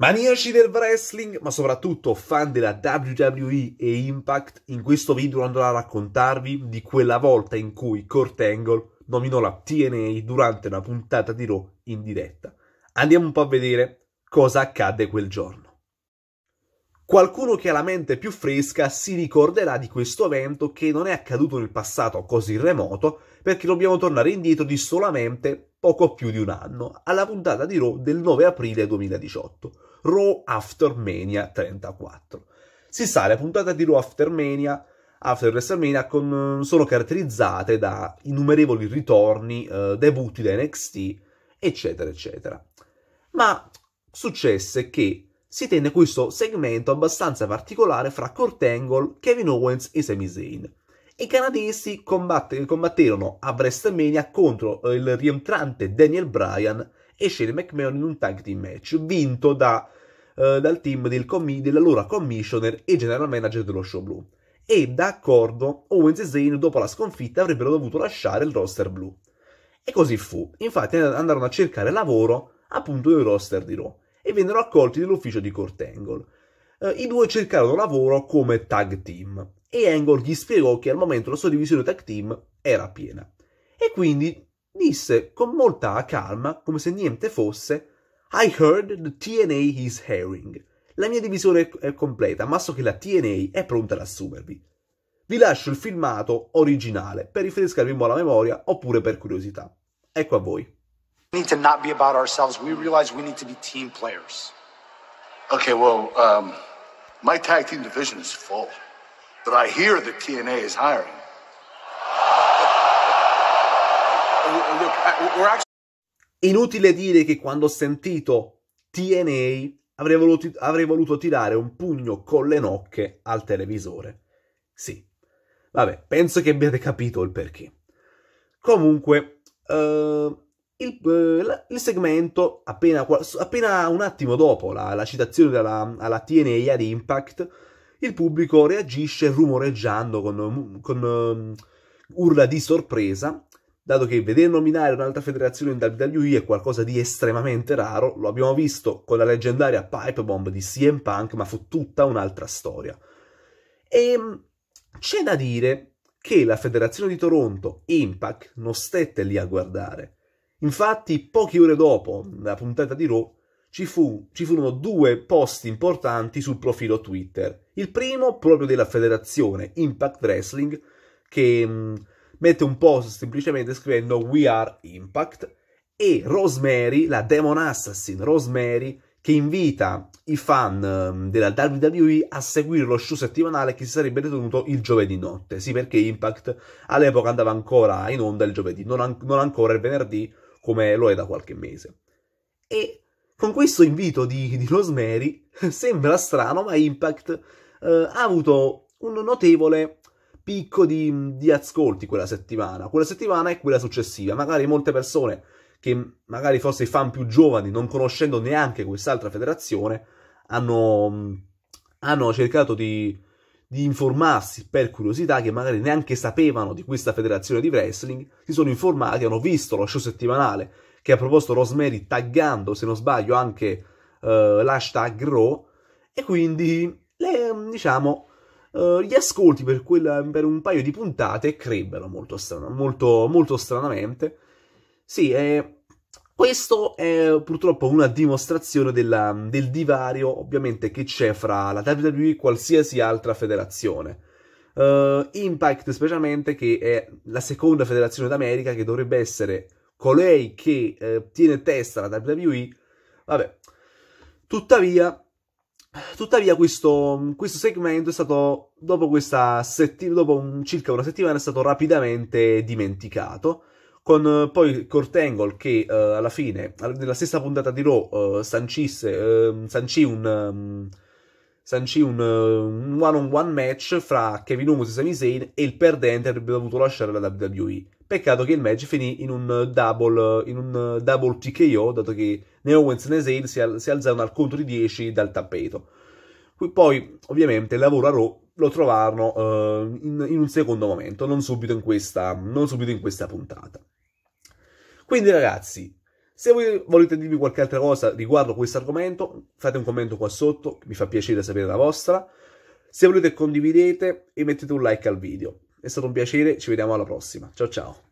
Maniaci del wrestling, ma soprattutto fan della WWE e Impact, in questo video andrò a raccontarvi di quella volta in cui Kurt Angle nominò la TNA durante una puntata di Raw in diretta. Andiamo un po' a vedere cosa accadde quel giorno. Qualcuno che ha la mente più fresca si ricorderà di questo evento che non è accaduto nel passato così remoto, perché dobbiamo tornare indietro di solamente poco più di un anno, alla puntata di Raw del 9 aprile 2018. Raw Mania 34. Si sa, le puntate di Raw Aftermania After WrestleMania con, eh, sono caratterizzate da innumerevoli ritorni, eh, debutti da NXT, eccetera, eccetera. Ma successe che si tenne questo segmento abbastanza particolare fra Kurt Angle, Kevin Owens e Sami Zayn. I canadesi combatt- combatterono a WrestleMania contro eh, il rientrante Daniel Bryan e Shane McMahon in un tag team match, vinto da eh, dal team del commi- dell'allora commissioner e general manager dello show blu. E d'accordo, Owens e Zayn dopo la sconfitta avrebbero dovuto lasciare il roster blu. E così fu, infatti andarono a cercare lavoro appunto nel roster di Raw e vennero accolti nell'ufficio di Kurt Angle. Eh, I due cercarono lavoro come tag team e Angle gli spiegò che al momento la sua divisione tag team era piena. E quindi disse con molta calma, come se niente fosse, i heard the TNA is hiring. La mia divisione è completa, ma so che la TNA è pronta ad assumervi. Vi lascio il filmato originale per rifrescarvi un po' la memoria oppure per curiosità. Ecco a voi. We need to not be about ourselves. We realize we need to be team players. Okay, well, um, my tag team division is full, but I hear that TNA is hiring. Look, we're actually. Inutile dire che quando ho sentito TNA avrei voluto, avrei voluto tirare un pugno con le nocche al televisore. Sì, vabbè, penso che abbiate capito il perché. Comunque, uh, il, uh, il, segmento, appena, appena, un attimo dopo la, la citazione della, alla TNA ad Impact, il pubblico reagisce rumoreggiando con, con uh, urla di sorpresa dato che vedere nominare un'altra federazione in WWE è qualcosa di estremamente raro, lo abbiamo visto con la leggendaria pipe bomb di CM Punk, ma fu tutta un'altra storia. E ehm, c'è da dire che la federazione di Toronto, Impact, non stette lì a guardare. Infatti, poche ore dopo la puntata di Raw, ci, fu, ci furono due post importanti sul profilo Twitter. Il primo proprio della federazione Impact Wrestling, che mm, mette un post semplicemente scrivendo We are Impact e Rosemary, la Demon Assassin Rosemary, che invita i fan ehm, della WWE a seguire lo show settimanale che si sarebbe tenuto il giovedì notte. Sì, perché Impact all'epoca andava ancora in onda il giovedì, non, an- non ancora il venerdì come lo è da qualche mese. E con questo invito di, di Rosemary, sembra strano, ma Impact eh, ha avuto un notevole picco di, di ascolti quella settimana, quella settimana e quella successiva. Magari molte persone che magari forse i fan più giovani, non conoscendo neanche quest'altra federazione, hanno, hanno cercato di, di, informarsi per curiosità, che magari neanche sapevano di questa federazione di wrestling, si sono informati, hanno visto lo show settimanale che ha proposto Rosemary taggando, se non sbaglio, anche eh, l'hashtag Raw, e quindi, le, diciamo, Uh, gli ascolti per, quella, per, un paio di puntate crebbero molto, strana, molto, molto stranamente. Sì, eh, questo è purtroppo una dimostrazione della, del divario, ovviamente, che c'è fra la WWE e qualsiasi altra federazione. Uh, Impact, specialmente, che è la seconda federazione d'America, che dovrebbe essere colei che eh, tiene testa la WWE. Vabbè, tuttavia. Tuttavia questo, questo segmento è stato, dopo, questa setti- dopo un, circa una settimana, è stato rapidamente dimenticato, con poi Kurt Angle che uh, alla fine, nella stessa puntata di Raw, uh, sancisse, uh, sancì un... Um, sancì un, eh, un one-on-one match fra Kevin Owens e Sami Zayn e il perdente avrebbe dovuto lasciare la WWE. Peccato che il match finì in un double, in un double TKO, dato che né Owens né Zayn si, al- si alzarono al conto di 10 dal tappeto. Poi, ovviamente, il lavoro a Raw lo trovarono uh, in, in, un secondo momento, non subito in questa, non subito in questa puntata. Quindi, ragazzi, se voi volete dirmi qualche altra cosa riguardo questo argomento, fate un commento qua sotto, mi fa piacere sapere la vostra. Se volete condividete e mettete un like al video. È stato un piacere, ci vediamo alla prossima. Ciao ciao!